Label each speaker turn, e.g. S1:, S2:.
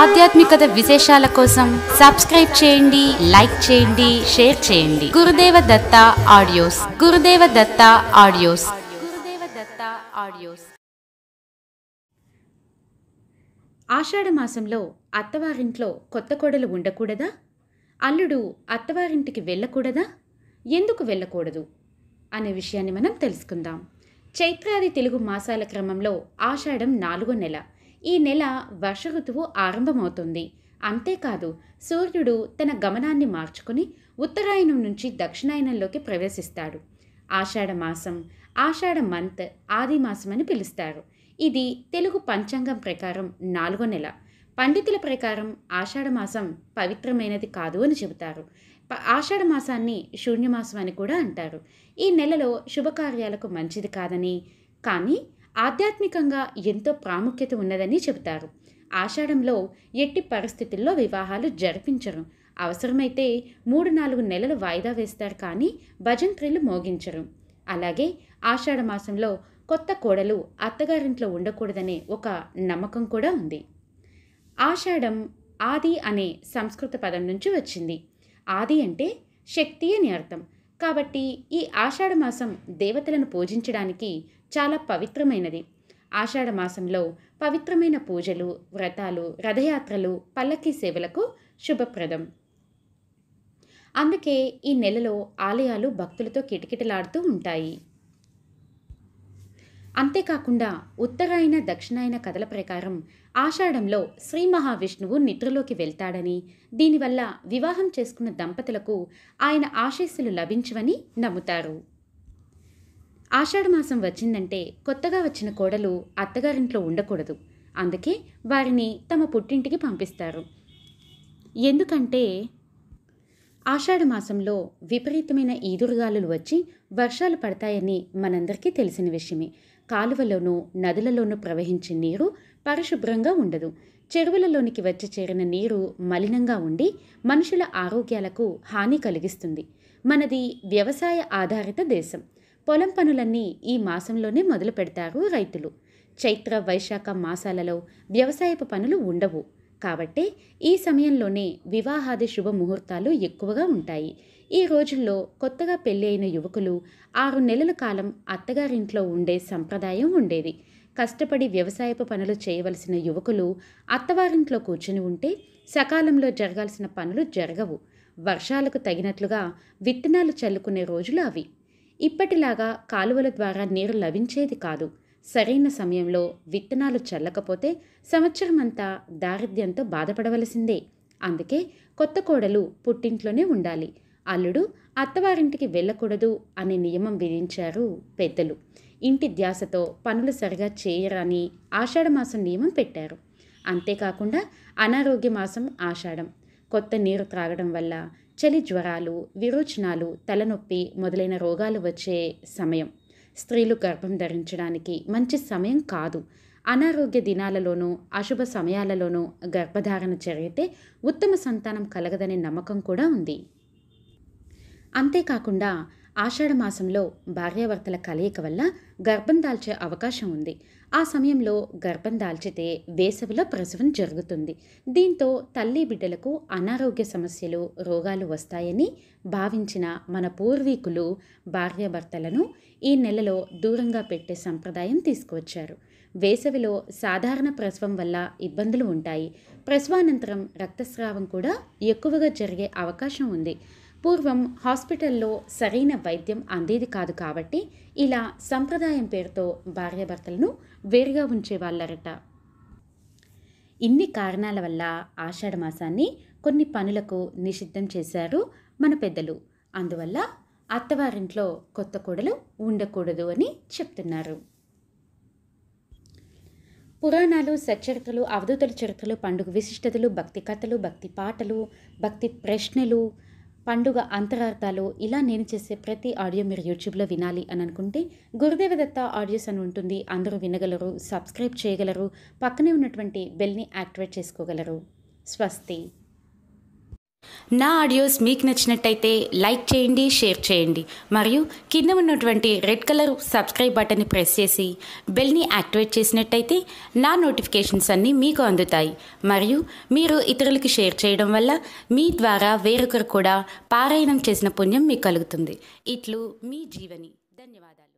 S1: ఆధ్యాత్మికత విశేషాల కోసం సబ్స్క్రైబ్ చేయండి లైక్ చేయండి షేర్ చేయండి గురుదేవ దత్త ఆడియోస్ గురుదేవ దత్త ఆడియోస్ గురుదేవ దత్త ఆడియోస్ ఆషాఢ మాసంలో అత్తవారింట్లో కొత్త కోడలు ఉండకూడదా అల్లుడు అత్తవారింటికి వెళ్ళకూడదా ఎందుకు వెళ్ళకూడదు అనే విషయాన్ని మనం తెలుసుకుందాం చైత్రాది తెలుగు మాసాల క్రమంలో ఆషాఢం నాలుగో నెల ఈ నెల వర్ష ఋతువు ఆరంభమవుతుంది అంతేకాదు సూర్యుడు తన గమనాన్ని మార్చుకుని ఉత్తరాయణం నుంచి దక్షిణాయనంలోకి ప్రవేశిస్తాడు ఆషాఢమాసం ఆషాఢ మంత్ ఆదిమాసం అని పిలుస్తారు ఇది తెలుగు పంచాంగం ప్రకారం నాలుగో నెల పండితుల ప్రకారం ఆషాఢమాసం పవిత్రమైనది కాదు అని చెబుతారు ఆషాఢ మాసాన్ని శూన్యమాసం అని కూడా అంటారు ఈ నెలలో శుభకార్యాలకు మంచిది కాదని కానీ ఆధ్యాత్మికంగా ఎంతో ప్రాముఖ్యత ఉన్నదని చెబుతారు ఆషాఢంలో ఎట్టి పరిస్థితుల్లో వివాహాలు జరిపించరు అవసరమైతే మూడు నాలుగు నెలలు వాయిదా వేస్తారు కానీ భజంత్రీలు మోగించరు అలాగే ఆషాఢ మాసంలో కొత్త కోడలు అత్తగారింట్లో ఉండకూడదనే ఒక నమ్మకం కూడా ఉంది ఆషాఢం ఆది అనే సంస్కృత పదం నుంచి వచ్చింది ఆది అంటే శక్తి అని అర్థం కాబట్టి ఈ ఆషాఢ మాసం దేవతలను పూజించడానికి చాలా పవిత్రమైనది ఆషాఢ మాసంలో పవిత్రమైన పూజలు వ్రతాలు రథయాత్రలు పల్లకీ సేవలకు శుభప్రదం అందుకే ఈ నెలలో ఆలయాలు భక్తులతో కిటకిటలాడుతూ ఉంటాయి అంతేకాకుండా ఉత్తరాయణ దక్షిణాయన కథల ప్రకారం ఆషాఢంలో శ్రీ మహావిష్ణువు నిద్రలోకి వెళ్తాడని దీనివల్ల వివాహం చేసుకున్న దంపతులకు ఆయన ఆశీస్సులు లభించవని నమ్ముతారు ఆషాఢమాసం వచ్చిందంటే కొత్తగా వచ్చిన కోడలు అత్తగారింట్లో ఉండకూడదు అందుకే వారిని తమ పుట్టింటికి పంపిస్తారు ఎందుకంటే ఆషాఢమాసంలో విపరీతమైన ఈదురుగాలులు వచ్చి వర్షాలు పడతాయని మనందరికీ తెలిసిన విషయమే కాలువలోనూ నదులలోనూ ప్రవహించే నీరు పరిశుభ్రంగా ఉండదు చెరువులలోనికి వచ్చి చేరిన నీరు మలినంగా ఉండి మనుషుల ఆరోగ్యాలకు హాని కలిగిస్తుంది మనది వ్యవసాయ ఆధారిత దేశం పొలం పనులన్నీ ఈ మాసంలోనే మొదలు పెడతారు రైతులు చైత్ర వైశాఖ మాసాలలో వ్యవసాయపు పనులు ఉండవు కాబట్టే ఈ సమయంలోనే వివాహాది శుభముహూర్తాలు ఎక్కువగా ఉంటాయి ఈ రోజుల్లో కొత్తగా పెళ్లి అయిన యువకులు ఆరు నెలల కాలం అత్తగారింట్లో ఉండే సంప్రదాయం ఉండేది కష్టపడి వ్యవసాయపు పనులు చేయవలసిన యువకులు అత్తవారింట్లో కూర్చుని ఉంటే సకాలంలో జరగాల్సిన పనులు జరగవు వర్షాలకు తగినట్లుగా విత్తనాలు చల్లుకునే రోజులు అవి ఇప్పటిలాగా కాలువల ద్వారా నీరు లభించేది కాదు సరైన సమయంలో విత్తనాలు చల్లకపోతే సంవత్సరమంతా దారిద్ర్యంతో బాధపడవలసిందే అందుకే కొత్త కోడలు పుట్టింట్లోనే ఉండాలి అల్లుడు అత్తవారింటికి వెళ్ళకూడదు అనే నియమం విధించారు పెద్దలు ఇంటి ధ్యాసతో పనులు సరిగా చేయరని ఆషాఢమాసం నియమం పెట్టారు అంతేకాకుండా అనారోగ్య మాసం ఆషాఢం కొత్త నీరు త్రాగడం వల్ల చలి జ్వరాలు విరోచనాలు తలనొప్పి మొదలైన రోగాలు వచ్చే సమయం స్త్రీలు గర్భం ధరించడానికి మంచి సమయం కాదు అనారోగ్య దినాలలోనూ అశుభ సమయాలలోనూ గర్భధారణ జరిగితే ఉత్తమ సంతానం కలగదనే నమ్మకం కూడా ఉంది అంతేకాకుండా ఆషాఢమాసంలో భార్యాభర్తల కలయిక వల్ల గర్భం దాల్చే అవకాశం ఉంది ఆ సమయంలో గర్భం దాల్చితే వేసవిలో ప్రసవం జరుగుతుంది దీంతో తల్లి బిడ్డలకు అనారోగ్య సమస్యలు రోగాలు వస్తాయని భావించిన మన పూర్వీకులు భార్యాభర్తలను ఈ నెలలో దూరంగా పెట్టే సంప్రదాయం తీసుకువచ్చారు వేసవిలో సాధారణ ప్రసవం వల్ల ఇబ్బందులు ఉంటాయి ప్రసవానంతరం రక్తస్రావం కూడా ఎక్కువగా జరిగే అవకాశం ఉంది పూర్వం హాస్పిటల్లో సరైన వైద్యం అందేది కాదు కాబట్టి ఇలా సంప్రదాయం పేరుతో భార్యాభర్తలను వేరుగా ఉంచేవాళ్ళరట ఇన్ని కారణాల వల్ల ఆషాఢ మాసాన్ని కొన్ని పనులకు నిషిద్ధం చేశారు మన పెద్దలు అందువల్ల అత్తవారింట్లో కొత్త కోడలు ఉండకూడదు అని చెప్తున్నారు పురాణాలు సచ్చరితలు అవధూతల చరిత్రలు పండుగ విశిష్టతలు భక్తి కథలు భక్తి పాటలు భక్తి ప్రశ్నలు పండుగ అంతరార్థాలు ఇలా నేను చేసే ప్రతి ఆడియో మీరు యూట్యూబ్లో వినాలి అని అనుకుంటే గురుదేవ దత్త ఆడియోస్ అని ఉంటుంది అందరూ వినగలరు సబ్స్క్రైబ్ చేయగలరు పక్కనే ఉన్నటువంటి బెల్ని యాక్టివేట్ చేసుకోగలరు స్వస్తి నా ఆడియోస్ మీకు నచ్చినట్టయితే లైక్ చేయండి షేర్ చేయండి మరియు కింద ఉన్నటువంటి రెడ్ కలర్ సబ్స్క్రైబ్ బటన్ని ప్రెస్ చేసి బెల్ని యాక్టివేట్ చేసినట్టయితే నా నోటిఫికేషన్స్ అన్నీ మీకు అందుతాయి మరియు మీరు ఇతరులకి షేర్ చేయడం వల్ల మీ ద్వారా వేరొకరు కూడా పారాయణం చేసిన పుణ్యం మీకు కలుగుతుంది ఇట్లు మీ జీవని ధన్యవాదాలు